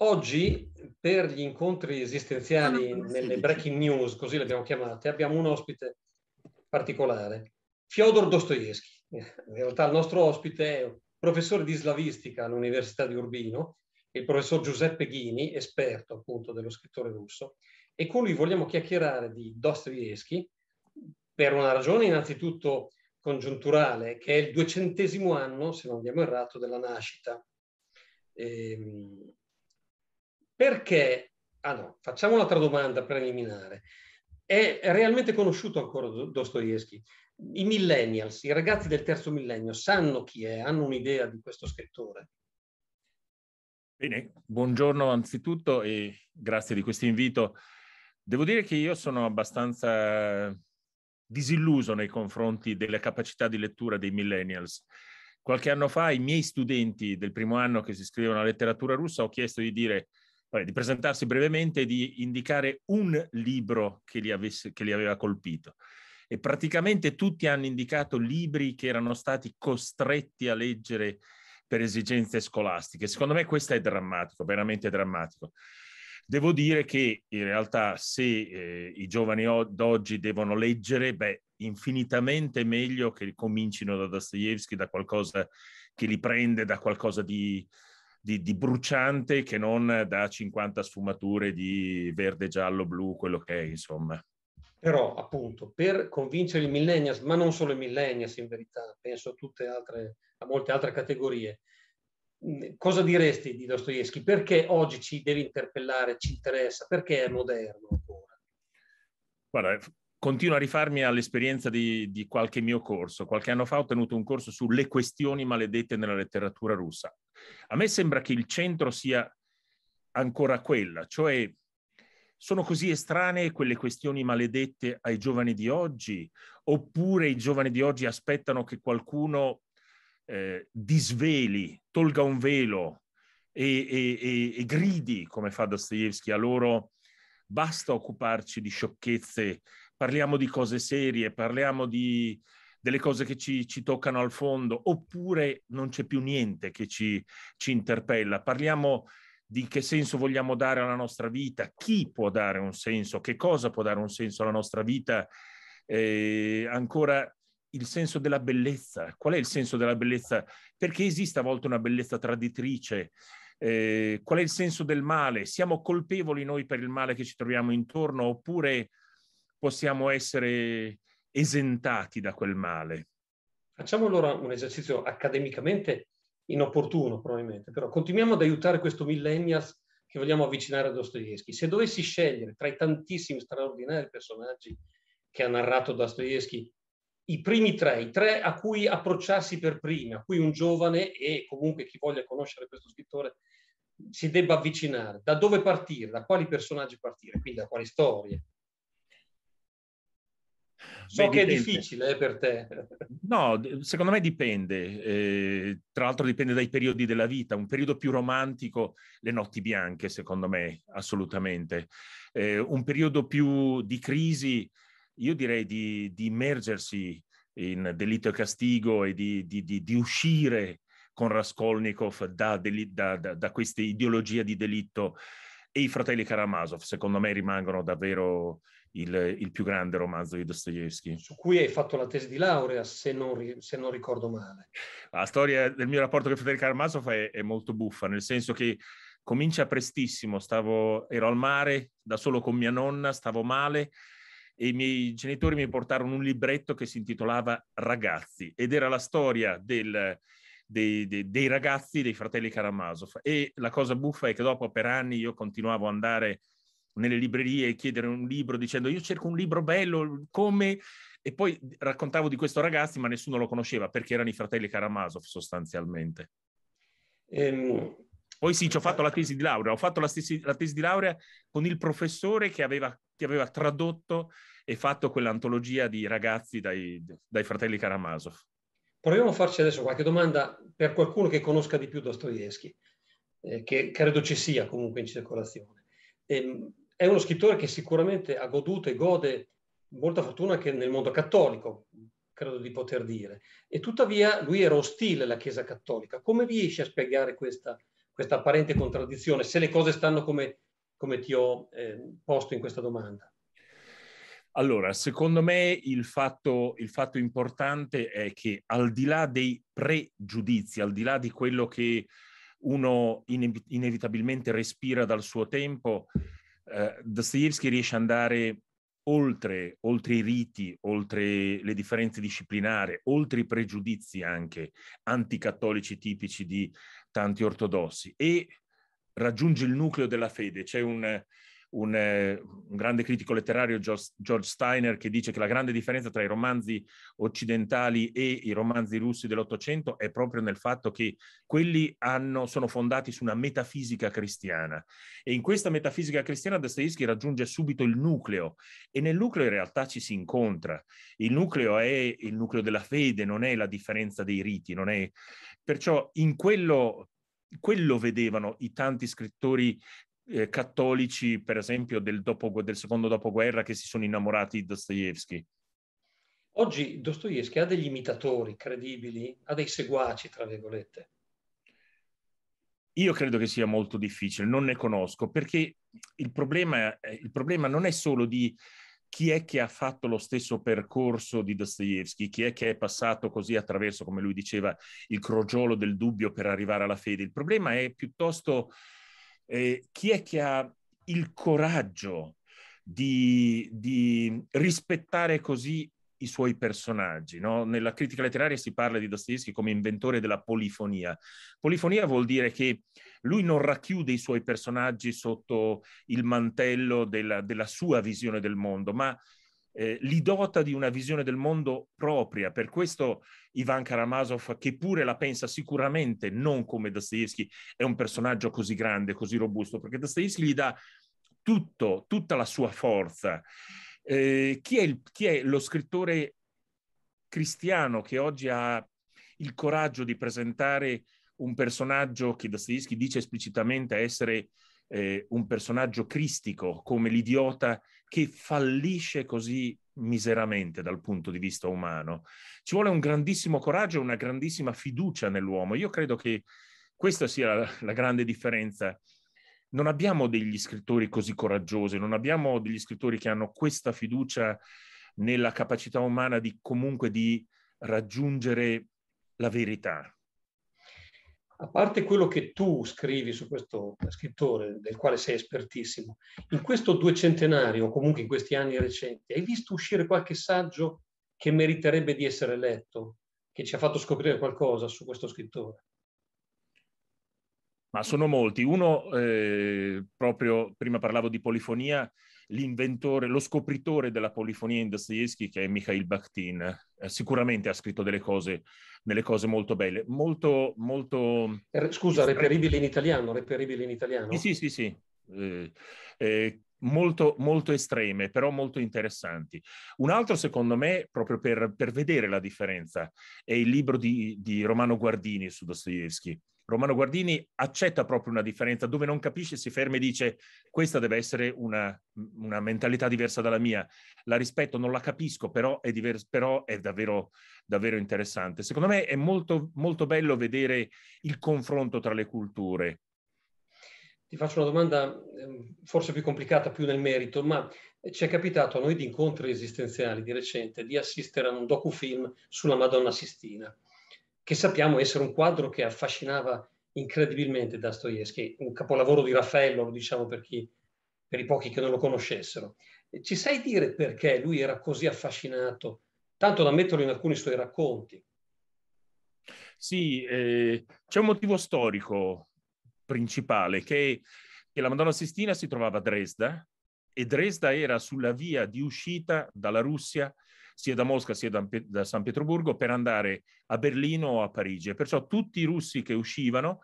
Oggi per gli incontri esistenziali ah, nelle breaking news, così le abbiamo chiamate, abbiamo un ospite particolare, Fyodor Dostoevsky. In realtà il nostro ospite è professore di slavistica all'Università di Urbino, il professor Giuseppe Ghini, esperto appunto dello scrittore russo, e con lui vogliamo chiacchierare di Dostoevsky per una ragione innanzitutto congiunturale, che è il duecentesimo anno, se non abbiamo errato, della nascita. Ehm, perché, ah no, facciamo un'altra domanda preliminare. È realmente conosciuto ancora Dostoevsky? I millennials, i ragazzi del terzo millennio, sanno chi è, hanno un'idea di questo scrittore? Bene, buongiorno anzitutto e grazie di questo invito. Devo dire che io sono abbastanza disilluso nei confronti delle capacità di lettura dei millennials. Qualche anno fa i miei studenti del primo anno che si iscrivono alla letteratura russa ho chiesto di dire vabbè, di presentarsi brevemente e di indicare un libro che li, avesse, che li aveva colpito. E praticamente tutti hanno indicato libri che erano stati costretti a leggere per esigenze scolastiche. Secondo me questo è drammatico, veramente drammatico. Devo dire che in realtà se eh, i giovani d'oggi devono leggere, beh, infinitamente meglio che comincino da Dostoevsky, da qualcosa che li prende, da qualcosa di, di, di, bruciante che non da 50 sfumature di verde, giallo, blu, quello che è, insomma. Però, appunto, per convincere i millennials, ma non solo i millennials in verità, penso a, tutte altre, a molte altre categorie, cosa diresti di Dostoevsky? Perché oggi ci deve interpellare, ci interessa? Perché è moderno ancora? Guarda, continuo a rifarmi all'esperienza di, di, qualche mio corso. Qualche anno fa ho tenuto un corso sulle questioni maledette nella letteratura russa. A me sembra che il centro sia ancora quella, cioè sono così estranee quelle questioni maledette ai giovani di oggi, oppure i giovani di oggi aspettano che qualcuno eh, disveli, tolga un velo e, e, e, e gridi, come fa Dostoevsky a loro, basta occuparci di sciocchezze, parliamo di cose serie, parliamo di delle cose che ci, ci, toccano al fondo, oppure non c'è più niente che ci, ci interpella. Parliamo di che senso vogliamo dare alla nostra vita, chi può dare un senso, che cosa può dare un senso alla nostra vita, eh, ancora il senso della bellezza, qual è il senso della bellezza, perché esiste a volte una bellezza traditrice, eh, qual è il senso del male, siamo colpevoli noi per il male che ci troviamo intorno oppure possiamo essere esentati da quel male. Facciamo allora un esercizio accademicamente inopportuno, probabilmente, però continuiamo ad aiutare questo millennials che vogliamo avvicinare a Dostoevsky. Se dovessi scegliere tra i tantissimi straordinari personaggi che ha narrato Dostoevsky, i primi tre, i tre a cui approcciarsi per primi, a cui un giovane e comunque chi voglia conoscere questo scrittore si debba avvicinare, da dove partire, da quali personaggi partire, quindi da quali storie, So Beh, che dipende. è difficile eh, per te. No, secondo me dipende. Eh, tra l'altro dipende dai periodi della vita. Un periodo più romantico, le notti bianche, secondo me, assolutamente. Eh, un periodo più di crisi, io direi di, di immergersi in delitto e castigo e di, di, di uscire con Raskolnikov da, deli- da, da, da questa ideologia di delitto e i fratelli Karamazov, secondo me, rimangono davvero il, il, più grande romanzo di Dostoevsky. Su cui hai fatto la tesi di laurea, se non, se non ricordo male. La storia del mio rapporto con Federica Armasov è, è molto buffa, nel senso che comincia prestissimo, stavo, ero al mare da solo con mia nonna, stavo male e i miei genitori mi portarono un libretto che si intitolava Ragazzi ed era la storia del, dei, dei, dei, ragazzi dei fratelli Karamazov e la cosa buffa è che dopo per anni io continuavo ad andare nelle librerie e chiedere un libro dicendo io cerco un libro bello, come... E poi raccontavo di questo ragazzi, ma nessuno lo conosceva perché erano i fratelli Karamazov sostanzialmente. Ehm... Poi sì, ci ho fatto la eh, tesi di laurea. Ho fatto la tesi, la tesi di laurea con il professore che aveva, che aveva tradotto e fatto quell'antologia di ragazzi dai, dai fratelli Karamazov. Proviamo a farci adesso qualche domanda per qualcuno che conosca di più Dostoevsky, eh, che credo ci sia comunque in circolazione. Ehm, è uno scrittore che sicuramente ha goduto e gode molta fortuna anche nel mondo cattolico, credo di poter dire, e tuttavia lui era ostile alla Chiesa cattolica. Come riesci a spiegare questa, questa apparente contraddizione, se le cose stanno come, come ti ho eh, posto in questa domanda? Allora, secondo me il fatto, il fatto, importante è che al di là dei pregiudizi, al di là di quello che uno inevitabilmente respira dal suo tempo, eh, Dostoevsky riesce ad andare oltre, oltre i riti, oltre le differenze disciplinari, oltre i pregiudizi anche anticattolici tipici di tanti ortodossi e raggiunge il nucleo della fede. C'è un, un, eh, un grande critico letterario, George Steiner, che dice che la grande differenza tra i romanzi occidentali e i romanzi russi dell'Ottocento è proprio nel fatto che quelli hanno, sono fondati su una metafisica cristiana. E in questa metafisica cristiana Dostoevsky raggiunge subito il nucleo e nel nucleo in realtà ci si incontra. Il nucleo è il nucleo della fede, non è la differenza dei riti, non è... Perciò in quello quello vedevano i tanti scrittori eh, cattolici, per esempio, del, dopo, del, secondo dopoguerra che si sono innamorati di Dostoevsky. Oggi Dostoevsky ha degli imitatori credibili, ha dei seguaci, tra virgolette. Io credo che sia molto difficile, non ne conosco, perché il problema, eh, il problema non è solo di chi è che ha fatto lo stesso percorso di Dostoevsky, chi è che è passato così attraverso, come lui diceva, il crogiolo del dubbio per arrivare alla fede. Il problema è piuttosto eh, chi è che ha il coraggio di, di rispettare così i suoi personaggi. No? Nella critica letteraria si parla di Dostoevsky come inventore della polifonia. Polifonia vuol dire che lui non racchiude i suoi personaggi sotto il mantello della, della sua visione del mondo, ma eh, li dota di una visione del mondo propria. Per questo Ivan Karamazov, che pure la pensa sicuramente non come Dostoevsky, è un personaggio così grande, così robusto, perché Dostoevsky gli dà tutto, tutta la sua forza. Eh, chi, è il, chi è lo scrittore cristiano che oggi ha il coraggio di presentare un personaggio che Dostoevsky dice esplicitamente essere eh, un personaggio cristico come l'idiota che fallisce così miseramente dal punto di vista umano. Ci vuole un grandissimo coraggio e una grandissima fiducia nell'uomo. Io credo che questa sia la, la grande differenza. Non abbiamo degli scrittori così coraggiosi, non abbiamo degli scrittori che hanno questa fiducia nella capacità umana di comunque di raggiungere la verità, a parte quello che tu scrivi su questo scrittore, del quale sei espertissimo, in questo duecentenario, o comunque in questi anni recenti, hai visto uscire qualche saggio che meriterebbe di essere letto, che ci ha fatto scoprire qualcosa su questo scrittore? Ma sono molti. Uno, eh, proprio prima parlavo di polifonia, l'inventore, lo scopritore della polifonia in Dostoevsky che è Mikhail Bakhtin. Eh, sicuramente ha scritto delle cose, delle cose molto belle, molto, molto... Scusa, reperibile in italiano, reperibile in italiano? Eh, sì, sì, sì. Eh, eh, molto, molto estreme, però molto interessanti. Un altro, secondo me, proprio per, per vedere la differenza, è il libro di, di Romano Guardini su Dostoevsky. Romano Guardini accetta proprio una differenza dove non capisce, si ferma e dice questa deve essere una, una mentalità diversa dalla mia, la rispetto, non la capisco, però è, divers- però è davvero, davvero, interessante. Secondo me è molto, molto bello vedere il confronto tra le culture. Ti faccio una domanda ehm, forse più complicata, più nel merito, ma ci è capitato a noi di incontri esistenziali di recente di assistere a un docufilm sulla Madonna Sistina che sappiamo essere un quadro che affascinava incredibilmente Dostoevsky, un capolavoro di Raffaello, lo diciamo per, chi, per i pochi che non lo conoscessero. Ci sai dire perché lui era così affascinato, tanto da metterlo in alcuni suoi racconti? Sì, eh, c'è un motivo storico principale che, che la Madonna Sistina si trovava a Dresda e Dresda era sulla via di uscita dalla Russia sia da Mosca sia da, da San Pietroburgo per andare a Berlino o a Parigi. E perciò tutti i russi che uscivano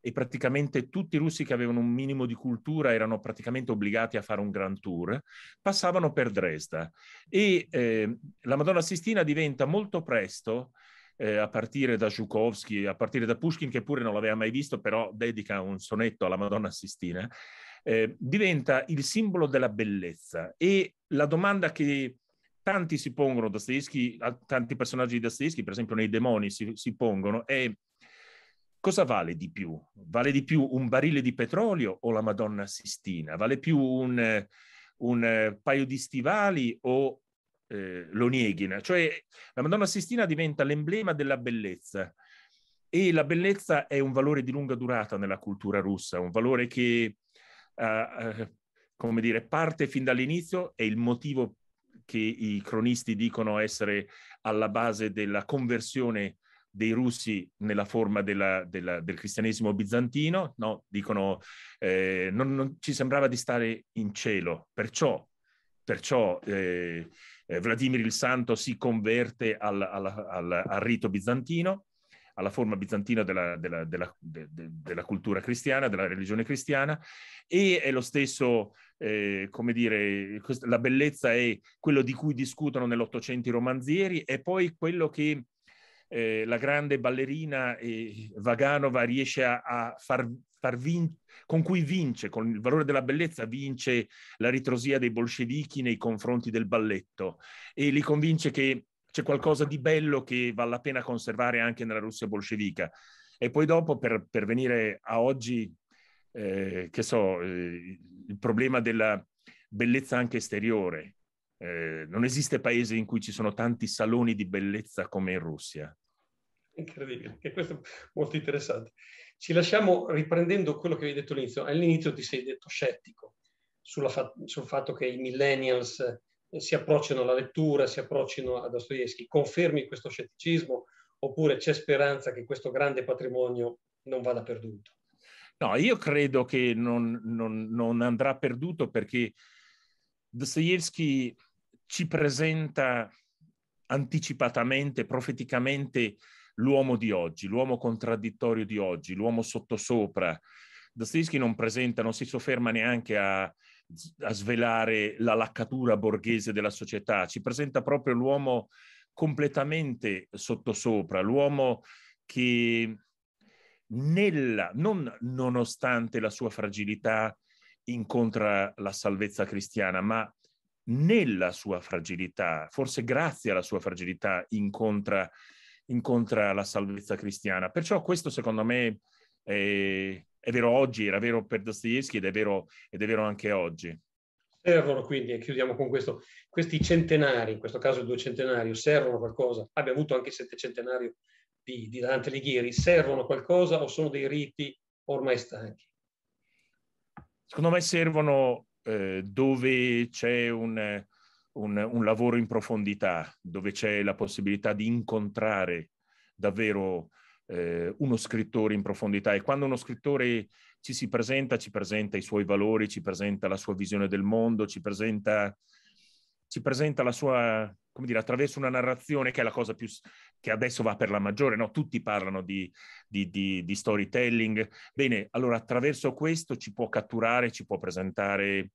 e praticamente tutti i russi che avevano un minimo di cultura erano praticamente obbligati a fare un grand tour, passavano per Dresda. E eh, la Madonna Sistina diventa molto presto, eh, a partire da Zhukovsky, a partire da Pushkin, che pure non l'aveva mai visto, però dedica un sonetto alla Madonna Sistina, eh, diventa il simbolo della bellezza. E la domanda che tanti si pongono Dostoevsky, tanti personaggi di Dostoevsky, per esempio nei demoni si, si pongono, e cosa vale di più? Vale di più un barile di petrolio o la Madonna Sistina? Vale più un, un paio di stivali o eh, l'Onieghin? Cioè la Madonna Sistina diventa l'emblema della bellezza e la bellezza è un valore di lunga durata nella cultura russa, un valore che, eh, eh come dire, parte fin dall'inizio, è il motivo che i cronisti dicono essere alla base della conversione dei russi nella forma della, della, del cristianesimo bizantino, no? dicono eh, non, non, ci sembrava di stare in cielo, perciò, perciò eh, eh Vladimir il Santo si converte al, al, al, al rito bizantino alla forma bizantina della, della, della, de, de, della cultura cristiana, della religione cristiana, e è lo stesso, eh, come dire, la bellezza è quello di cui discutono nell'Ottocento i romanzieri, e poi quello che eh, la grande ballerina eh, Vaganova riesce a, a far, far vincere, con cui vince, con il valore della bellezza, vince la ritrosia dei bolscevichi nei confronti del balletto e li convince che c'è qualcosa di bello che vale la pena conservare anche nella Russia bolscevica. E poi dopo, per, per venire a oggi, eh, che so, eh, il problema della bellezza anche esteriore. Eh, non esiste paese in cui ci sono tanti saloni di bellezza come in Russia. Incredibile, che questo è molto interessante. Ci lasciamo riprendendo quello che hai detto all'inizio. All'inizio ti sei detto scettico fa- sul fatto che i millennials si approcciano alla lettura, si approcciano a Dostoevsky. Confermi questo scetticismo oppure c'è speranza che questo grande patrimonio non vada perduto? No, io credo che non, non, non andrà perduto perché Dostoevsky ci presenta anticipatamente, profeticamente l'uomo di oggi, l'uomo contraddittorio di oggi, l'uomo sottosopra. Dostoevsky non presenta, non si sofferma neanche a, a svelare la laccatura borghese della società, ci presenta proprio l'uomo completamente sottosopra, l'uomo che nella, non nonostante la sua fragilità, incontra la salvezza cristiana, ma nella sua fragilità, forse grazie alla sua fragilità, incontra, incontra la salvezza cristiana. Perciò questo secondo me eh, è vero oggi, era vero per Dostoevsky ed è vero, ed è vero anche oggi. Servono quindi, e chiudiamo con questo, questi centenari, in questo caso il duecentenario, servono qualcosa? Abbiamo avuto anche il settecentenario di, di Dante Alighieri, servono qualcosa o sono dei riti ormai stanchi? Secondo me servono eh, dove c'è un, un, un lavoro in profondità, dove c'è la possibilità di incontrare davvero eh, uno scrittore in profondità e quando uno scrittore ci si presenta, ci presenta i suoi valori, ci presenta la sua visione del mondo, ci presenta, ci presenta la sua, come dire, attraverso una narrazione che è la cosa più, che adesso va per la maggiore, no? tutti parlano di, di, di, di storytelling. Bene, allora attraverso questo ci può catturare, ci può presentare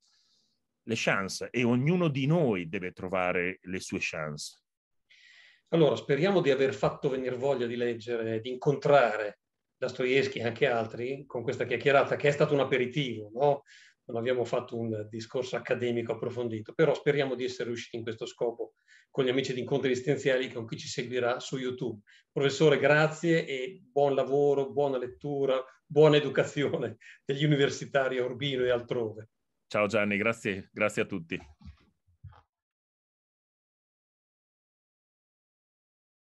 le chance e ognuno di noi deve trovare le sue chance. Allora, speriamo di aver fatto venire voglia di leggere, di incontrare Dostoevsky e anche altri con questa chiacchierata che è stato un aperitivo, no? non abbiamo fatto un discorso accademico approfondito, però speriamo di essere riusciti in questo scopo con gli amici di Incontri Esistenziali con chi ci seguirà su YouTube. Professore, grazie e buon lavoro, buona lettura, buona educazione degli universitari a Urbino e altrove. Ciao Gianni, grazie, grazie a tutti.